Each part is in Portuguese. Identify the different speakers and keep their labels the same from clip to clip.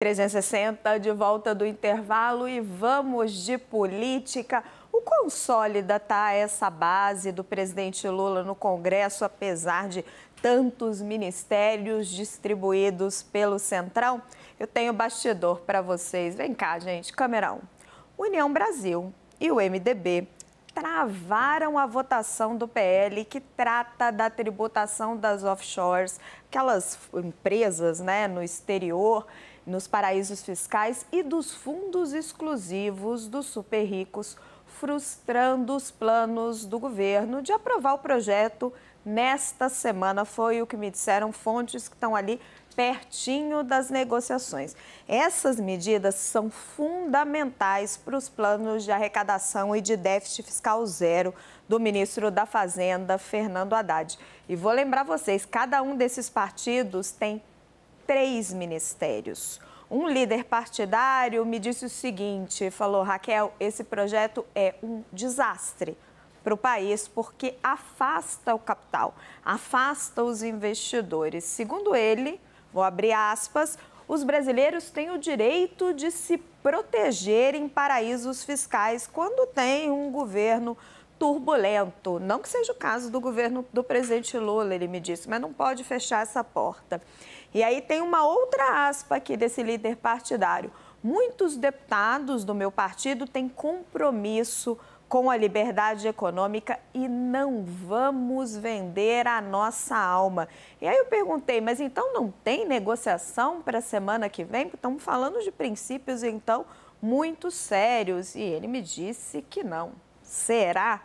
Speaker 1: 360 de volta do intervalo e vamos de política. O quão sólida está essa base do presidente Lula no Congresso, apesar de tantos ministérios distribuídos pelo Centrão? Eu tenho bastidor para vocês. Vem cá, gente. Camerão. União Brasil e o MDB travaram a votação do PL que trata da tributação das offshores, aquelas empresas né, no exterior, nos paraísos fiscais e dos fundos exclusivos dos super ricos, frustrando os planos do governo de aprovar o projeto nesta semana. Foi o que me disseram fontes que estão ali pertinho das negociações. Essas medidas são fundamentais para os planos de arrecadação e de déficit fiscal zero do ministro da Fazenda, Fernando Haddad. E vou lembrar vocês: cada um desses partidos tem três ministérios. Um líder partidário me disse o seguinte: falou, Raquel, esse projeto é um desastre para o país porque afasta o capital, afasta os investidores. Segundo ele, vou abrir aspas, os brasileiros têm o direito de se proteger em paraísos fiscais quando tem um governo turbulento. Não que seja o caso do governo do presidente Lula, ele me disse, mas não pode fechar essa porta. E aí tem uma outra aspa aqui desse líder partidário. Muitos deputados do meu partido têm compromisso com a liberdade econômica e não vamos vender a nossa alma. E aí eu perguntei, mas então não tem negociação para a semana que vem? Estamos falando de princípios, então, muito sérios. E ele me disse que não. Será?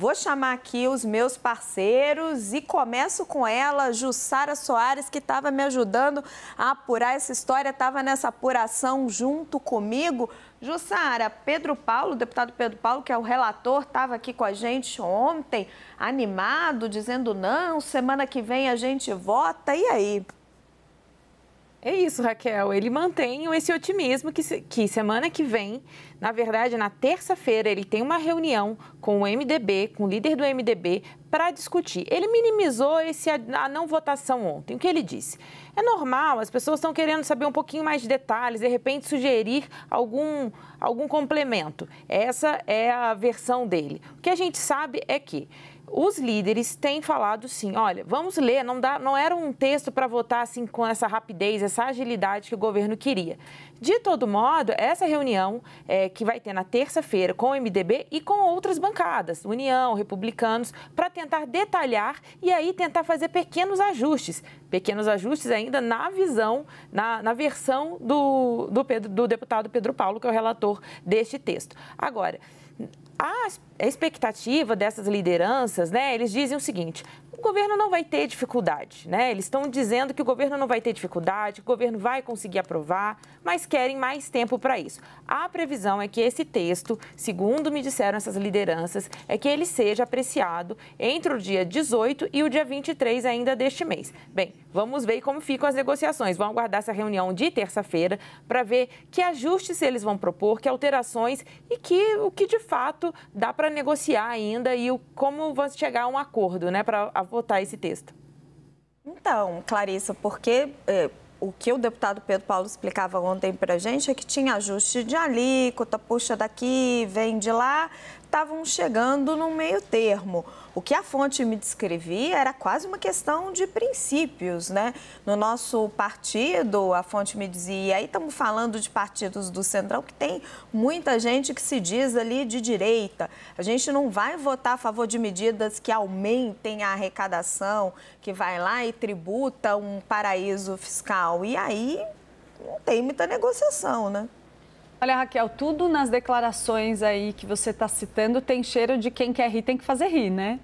Speaker 1: Vou chamar aqui os meus parceiros e começo com ela, Jussara Soares, que estava me ajudando a apurar essa história, estava nessa apuração junto comigo. Jussara, Pedro Paulo, deputado Pedro Paulo, que é o relator, estava aqui com a gente ontem, animado, dizendo não, semana que
Speaker 2: vem a gente vota. E aí? É isso, Raquel. Ele mantém esse otimismo que, que semana que vem, na verdade, na terça-feira, ele tem uma reunião com o MDB, com o líder do MDB, para discutir. Ele minimizou esse, a não votação ontem. O que ele disse? É normal, as pessoas estão querendo saber um pouquinho mais de detalhes, de repente sugerir algum, algum complemento. Essa é a versão dele. O que a gente sabe é que os líderes têm falado sim, olha, vamos ler, não, dá, não era um texto para votar assim com essa rapidez, essa agilidade que o governo queria. De todo modo, essa reunião é, que vai ter na terça-feira com o MDB e com outras bancadas, União, Republicanos, para tentar detalhar e aí tentar fazer pequenos ajustes. Pequenos ajustes ainda na visão, na, na versão do, do, Pedro, do deputado Pedro Paulo, que é o relator deste texto. Agora, a expectativa dessas lideranças, né, eles dizem o seguinte: o governo não vai ter dificuldade, né? Eles estão dizendo que o governo não vai ter dificuldade, que o governo vai conseguir aprovar, mas querem mais tempo para isso. A previsão é que esse texto, segundo me disseram essas lideranças, é que ele seja apreciado entre o dia 18 e o dia 23 ainda deste mês. Bem, vamos ver como ficam as negociações. Vão aguardar essa reunião de terça-feira para ver que ajustes eles vão propor, que alterações e que o que de fato dá para negociar ainda e o, como vão chegar a um acordo, né, para votar esse texto?
Speaker 1: Então, Clarissa, porque é, o que o deputado Pedro Paulo explicava ontem para a gente é que tinha ajuste de alíquota, puxa daqui, vem de lá, estavam chegando no meio termo. O que a fonte me descrevia era quase uma questão de princípios, né? No nosso partido, a fonte me dizia, e aí estamos falando de partidos do Centrão, que tem muita gente que se diz ali de direita. A gente não vai votar a favor de medidas que aumentem a arrecadação, que vai lá e tributa um paraíso fiscal. E aí não tem muita negociação, né? Olha, Raquel, tudo nas declarações aí que você está citando
Speaker 3: tem cheiro de quem quer rir tem que fazer rir, né?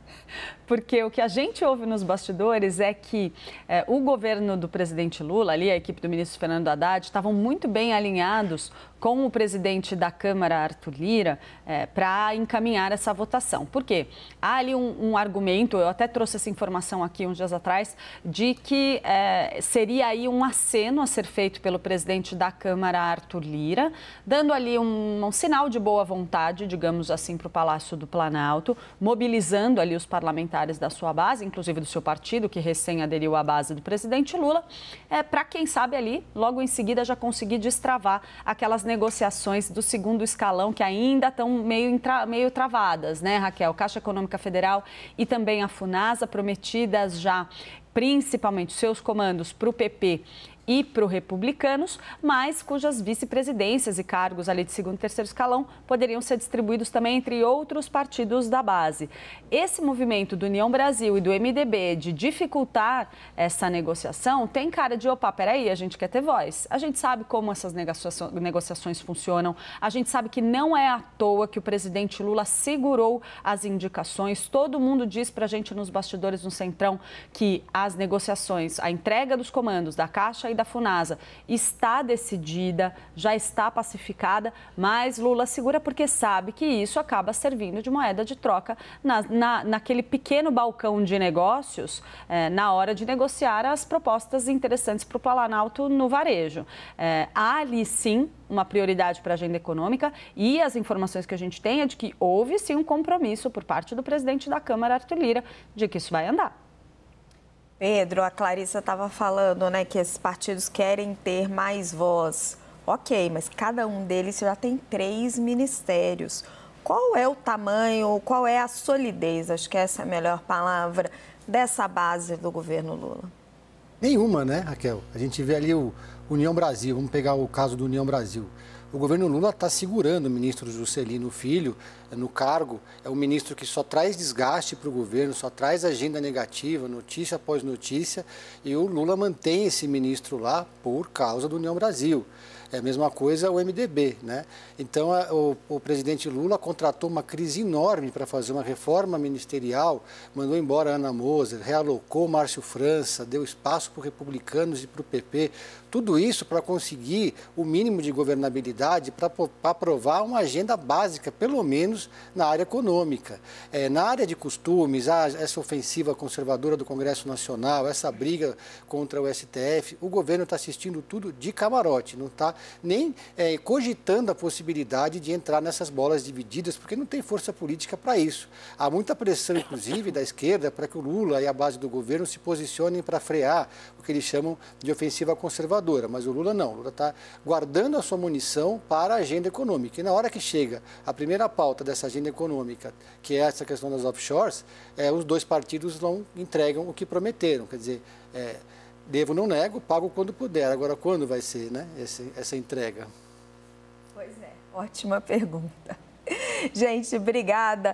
Speaker 3: Porque o que a gente ouve nos bastidores é que é, o governo do presidente Lula, ali, a equipe do ministro Fernando Haddad, estavam muito bem alinhados com o presidente da Câmara, Arthur Lira, é, para encaminhar essa votação. Por quê? Há ali um, um, argumento, eu até trouxe essa informação aqui uns dias atrás, de que é, seria aí um aceno a ser feito pelo presidente da Câmara, Arthur Lira, dando ali um, um sinal de boa vontade, digamos assim, para o Palácio do Planalto, mobilizando ali os parlamentares da sua base, inclusive do seu partido, que recém aderiu à base do presidente Lula, é, para quem sabe ali, logo em seguida, já conseguir destravar aquelas negociações negociações do segundo escalão que ainda estão meio, meio travadas, né, Raquel? Caixa Econômica Federal e também a FUNASA prometidas já principalmente seus comandos para o PP e pro-republicanos, mas cujas vice-presidências e cargos ali de segundo e terceiro escalão poderiam ser distribuídos também entre outros partidos da base. Esse movimento do União Brasil e do MDB de dificultar essa negociação tem cara de, opa, peraí, a gente quer ter voz. A gente sabe como essas negociações funcionam, a gente sabe que não é à toa que o presidente Lula segurou as indicações, todo mundo diz para a gente nos bastidores no Centrão que as negociações, a entrega dos comandos da Caixa e e da Funasa está decidida, já está pacificada, mas Lula segura porque sabe que isso acaba servindo de moeda de troca na, na, naquele pequeno balcão de negócios é, na hora de negociar as propostas interessantes para o Planalto no varejo. É, há ali sim uma prioridade para a agenda econômica e as informações que a gente tem é de que houve sim
Speaker 1: um compromisso por parte do presidente da Câmara, Arthur Lira, de que isso vai andar. Pedro, a Clarissa estava falando né, que esses partidos querem ter mais voz. Ok, mas cada um deles já tem três ministérios. Qual é o tamanho, qual é a solidez, acho que essa é a melhor palavra, dessa base do governo
Speaker 4: Lula? Nenhuma, né, Raquel? A gente vê ali o União Brasil, vamos pegar o caso do União Brasil. O governo Lula está segurando o ministro Juscelino Filho eh, no cargo. É um ministro que só traz desgaste para o governo, só traz agenda negativa, notícia após notícia. E o Lula mantém esse ministro lá por causa do União Brasil. É a mesma coisa o MDB, né? Então, o, o presidente Lula contratou uma crise enorme para fazer uma reforma ministerial, mandou embora Ana Moser, realocou Márcio França, deu espaço para republicanos e para o PP. Tudo isso para conseguir o mínimo de governabilidade para aprovar uma agenda básica, pelo menos na área econômica. É, na área de costumes, a, essa ofensiva conservadora do Congresso Nacional, essa briga contra o STF, o governo está assistindo tudo de camarote, não está nem é, cogitando a possibilidade de entrar nessas bolas divididas, porque não tem força política para isso. Há muita pressão, inclusive, da esquerda para que o Lula e a base do governo se posicionem para frear o que eles chamam de ofensiva conservadora conservadora, mas o Lula não. O Lula está guardando a sua munição para a agenda econômica. E na hora que chega a primeira pauta dessa agenda econômica, que é essa questão das offshores, é, os dois partidos não entregam o que prometeram. Quer dizer, é, devo, não nego, pago quando puder. Agora, quando vai ser né, esse, essa entrega?
Speaker 1: Pois é, ótima pergunta. Gente, obrigada.